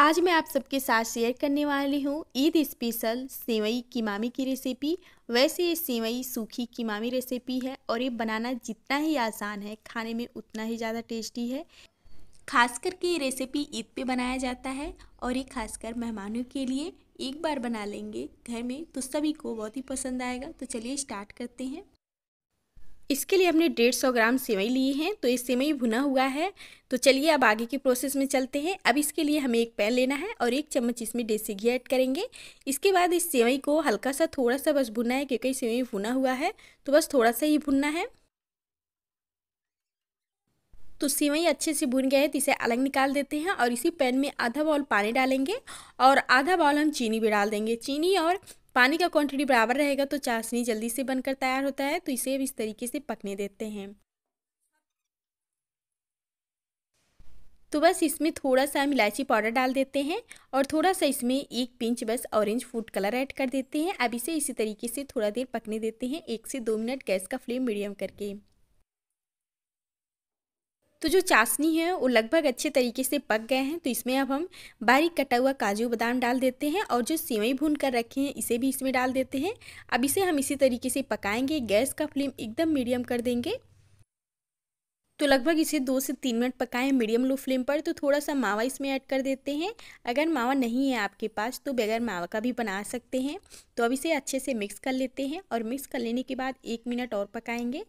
आज मैं आप सबके साथ शेयर करने वाली हूँ ईद स्पेशल सेवई कीमामी की रेसिपी वैसे ये सेवई सूखी कीमामी रेसिपी है और ये बनाना जितना ही आसान है खाने में उतना ही ज़्यादा टेस्टी है खास करके ये रेसिपी ईद पे बनाया जाता है और ये खासकर मेहमानों के लिए एक बार बना लेंगे घर में तो सभी को बहुत ही पसंद आएगा तो चलिए स्टार्ट करते हैं इसके लिए हमने डेढ़ सौ ग्राम सेवई लिए हैं तो ये सेवई भुना हुआ है तो चलिए अब आगे की प्रोसेस में चलते हैं अब इसके लिए हमें एक पैन लेना है और एक चम्मच इसमें देसी घी ऐड करेंगे इसके बाद इस सेवई को हल्का सा थोड़ा सा बस भुनना है क्योंकि सेवई भुना हुआ है तो बस थोड़ा सा ही भुनना है तो सेवई अच्छे से भुन गए है तो इसे अलग निकाल देते हैं और इसी पैन में आधा बाउल पानी डालेंगे और आधा बाउल हम चीनी भी डाल देंगे चीनी और पानी का क्वांटिटी बराबर रहेगा तो चाशनी जल्दी से बनकर तैयार होता है तो इसे इस तरीके से पकने देते हैं तो बस इसमें थोड़ा सा हम इलायची पाउडर डाल देते हैं और थोड़ा सा इसमें एक पिंच बस ऑरेंज फूड कलर ऐड कर देते हैं अब इसे इसी तरीके से थोड़ा देर पकने देते हैं एक से दो मिनट गैस का फ्लेम मीडियम करके तो जो चाशनी है वो लगभग अच्छे तरीके से पक गए हैं तो इसमें अब हम बारीक कटा हुआ काजू बादाम डाल देते हैं और जो सेवई भून कर रखे हैं इसे भी इसमें डाल देते हैं अब इसे हम इसी तरीके से पकाएंगे गैस का फ्लेम एकदम मीडियम कर देंगे तो लगभग इसे दो से तीन मिनट पकाएं मीडियम लो फ्लेम पर तो थोड़ा सा मावा इसमें ऐड कर देते हैं अगर मावा नहीं है आपके पास तो बगैर मावा का भी बना सकते हैं तो अब इसे अच्छे से मिक्स कर लेते हैं और मिक्स कर लेने के बाद एक मिनट और पकाएंगे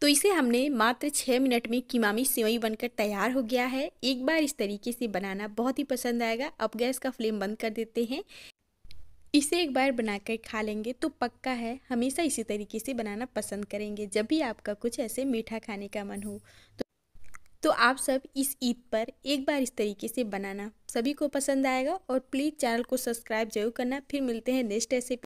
तो इसे हमने मात्र छः मिनट में किमामी सेवई बनकर तैयार हो गया है एक बार इस तरीके से बनाना बहुत ही पसंद आएगा अब गैस का फ्लेम बंद कर देते हैं इसे एक बार बनाकर खा लेंगे तो पक्का है हमेशा इसी तरीके से बनाना पसंद करेंगे जब भी आपका कुछ ऐसे मीठा खाने का मन हो तो तो आप सब इस ईद पर एक बार इस तरीके से बनाना सभी को पसंद आएगा और प्लीज़ चैनल को सब्सक्राइब जरूर करना फिर मिलते हैं नेक्स्ट ऐसे